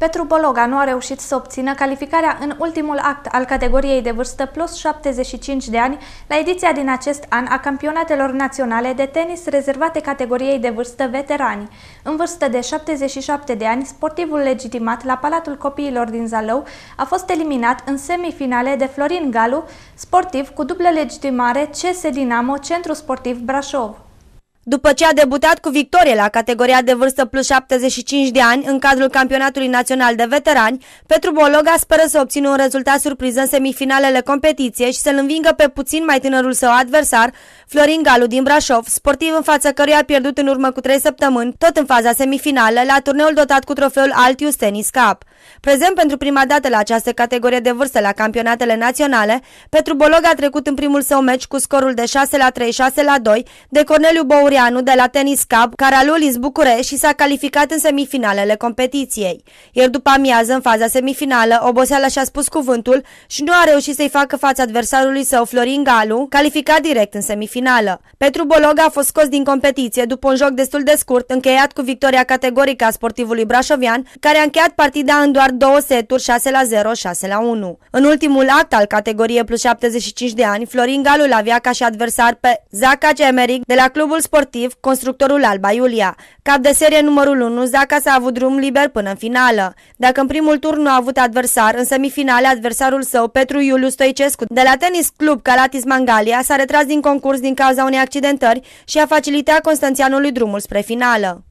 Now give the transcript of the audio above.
Petru Bologa nu a reușit să obțină calificarea în ultimul act al categoriei de vârstă plus 75 de ani la ediția din acest an a campionatelor naționale de tenis rezervate categoriei de vârstă veterani. În vârstă de 77 de ani, sportivul legitimat la Palatul Copiilor din Zalău a fost eliminat în semifinale de Florin Galu, sportiv cu dublă legitimare CS Dinamo Centru Sportiv Brașov. După ce a debutat cu victorie la categoria de vârstă plus 75 de ani în cadrul Campionatului Național de Veterani, Petru Bologa speră să obțină un rezultat surpriză în semifinalele competiției și să-l învingă pe puțin mai tânărul său adversar, Florin Galu din Brașov, sportiv în fața căruia a pierdut în urmă cu trei săptămâni, tot în faza semifinală, la turneul dotat cu trofeul Altius Tennis Cup. Prezent pentru prima dată la această categorie de vârstă la campionatele naționale, Petru Bologa a trecut în primul său meci cu scorul de 6 la 3, 6 la 2 de Corneliu Bouria Ungureanu de la Tennis Cup, care a luat București și s-a calificat în semifinalele competiției. Iar după amiază, în faza semifinală, oboseala și-a spus cuvântul și nu a reușit să-i facă față adversarului său Florin Galu, calificat direct în semifinală. Petru Bolog a fost scos din competiție după un joc destul de scurt, încheiat cu victoria categorică a sportivului brașovian, care a încheiat partida în doar două seturi 6 la 0, 6 la 1. În ultimul act al categoriei plus 75 de ani, Florin Galu l avea ca și adversar pe Zaca Cemeric de la clubul sport sportiv, constructorul Alba Iulia. Cap de serie numărul 1, Zaca s-a avut drum liber până în finală. Dacă în primul tur nu a avut adversar, în semifinale adversarul său, Petru Iuliu Stoicescu, de la tenis club Calatis Mangalia, s-a retras din concurs din cauza unei accidentări și a facilitat Constanțianului drumul spre finală.